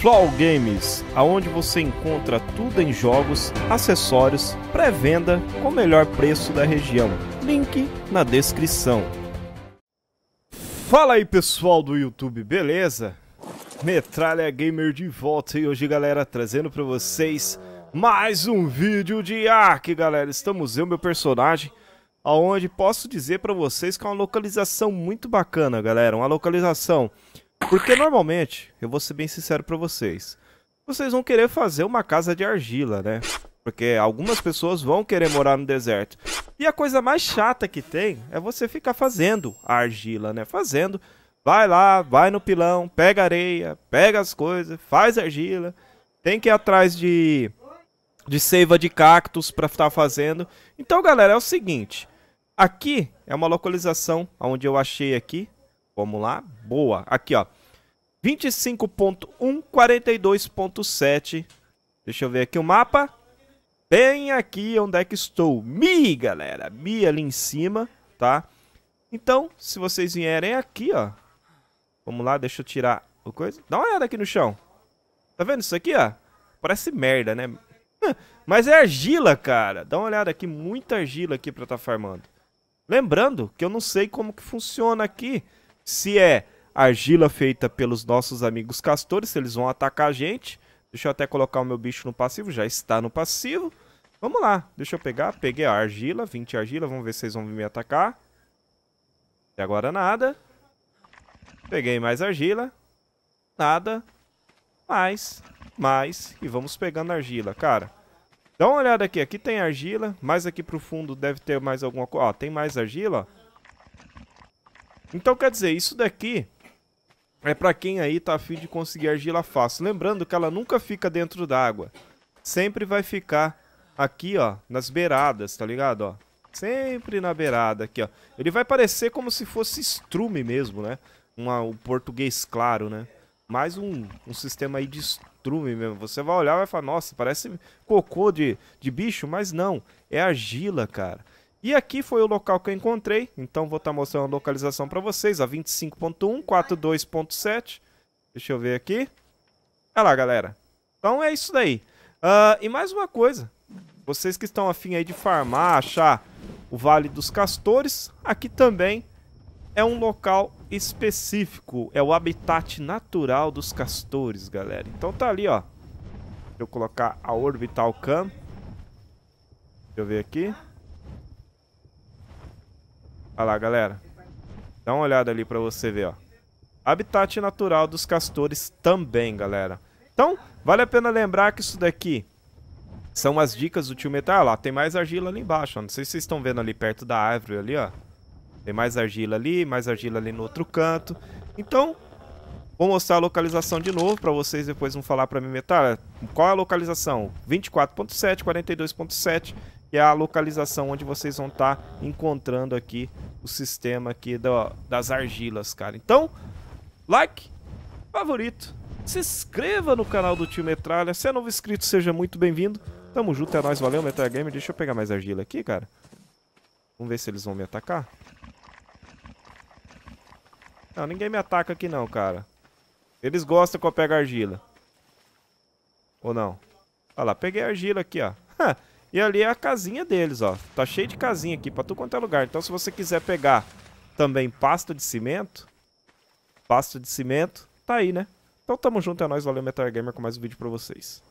Flow Games, aonde você encontra tudo em jogos, acessórios, pré-venda com o melhor preço da região. Link na descrição. Fala aí pessoal do YouTube, beleza? Metralha Gamer de volta e hoje galera trazendo para vocês mais um vídeo de Ark, galera. Estamos eu, meu personagem, aonde posso dizer para vocês que é uma localização muito bacana, galera. Uma localização porque normalmente, eu vou ser bem sincero para vocês, vocês vão querer fazer uma casa de argila, né? Porque algumas pessoas vão querer morar no deserto. E a coisa mais chata que tem é você ficar fazendo a argila, né? Fazendo. Vai lá, vai no pilão, pega areia, pega as coisas, faz argila. Tem que ir atrás de, de seiva de cactos para estar tá fazendo. Então, galera, é o seguinte. Aqui é uma localização onde eu achei aqui. Vamos lá. Boa. Aqui, ó. 25.1.42.7. Deixa eu ver aqui o mapa. Bem aqui onde é que estou. Mi, galera. Mi ali em cima, tá? Então, se vocês vierem aqui, ó. Vamos lá, deixa eu tirar o coisa. Dá uma olhada aqui no chão. Tá vendo isso aqui, ó? Parece merda, né? Mas é argila, cara. Dá uma olhada aqui, muita argila aqui pra tá farmando. Lembrando que eu não sei como que funciona aqui. Se é argila feita pelos nossos amigos castores, eles vão atacar a gente. Deixa eu até colocar o meu bicho no passivo, já está no passivo. Vamos lá, deixa eu pegar, peguei a argila, 20 argila, vamos ver se eles vão me atacar. Até agora nada. Peguei mais argila. Nada. Mais, mais, e vamos pegando argila, cara. Dá uma olhada aqui, aqui tem argila, mais aqui pro fundo deve ter mais alguma coisa. Ó, tem mais argila, Então quer dizer, isso daqui é para quem aí tá afim de conseguir argila fácil. Lembrando que ela nunca fica dentro d'água. Sempre vai ficar aqui, ó, nas beiradas, tá ligado, ó? Sempre na beirada aqui, ó. Ele vai parecer como se fosse estrume mesmo, né? Uma, um português claro, né? Mais um, um sistema aí de estrume mesmo. Você vai olhar e vai falar, nossa, parece cocô de, de bicho, mas não. É argila, cara. E aqui foi o local que eu encontrei, então vou estar tá mostrando a localização para vocês, a 25.1, 42.7. Deixa eu ver aqui. Olha lá, galera. Então é isso daí. Uh, e mais uma coisa, vocês que estão afim aí de farmar, achar o Vale dos Castores, aqui também é um local específico, é o habitat natural dos castores, galera. Então tá ali, ó. Deixa eu colocar a Orbital Cam. Deixa eu ver aqui. Olha lá, galera. Dá uma olhada ali pra você ver, ó. Habitat natural dos castores também, galera. Então, vale a pena lembrar que isso daqui são as dicas do tio Metal. Ah, lá, tem mais argila ali embaixo, ó. Não sei se vocês estão vendo ali perto da árvore ali, ó. Tem mais argila ali, mais argila ali no outro canto. Então, vou mostrar a localização de novo para vocês depois vão falar para mim, Metal, qual é a localização? 24.7, 42.7 que é a localização onde vocês vão estar tá encontrando aqui o sistema aqui do, das argilas, cara. Então, like, favorito, se inscreva no canal do Tio Metralha. Se é novo inscrito, seja muito bem-vindo. Tamo junto, é nóis, valeu, Metralha Gamer. Deixa eu pegar mais argila aqui, cara. Vamos ver se eles vão me atacar. Não, ninguém me ataca aqui não, cara. Eles gostam que eu pego argila. Ou não? Olha lá, peguei argila aqui, ó. E ali é a casinha deles, ó. Tá cheio de casinha aqui pra tu quanto é lugar. Então se você quiser pegar também pasto de cimento, pasto de cimento, tá aí, né? Então tamo junto, é nóis, valeu Metal Gamer com mais um vídeo pra vocês.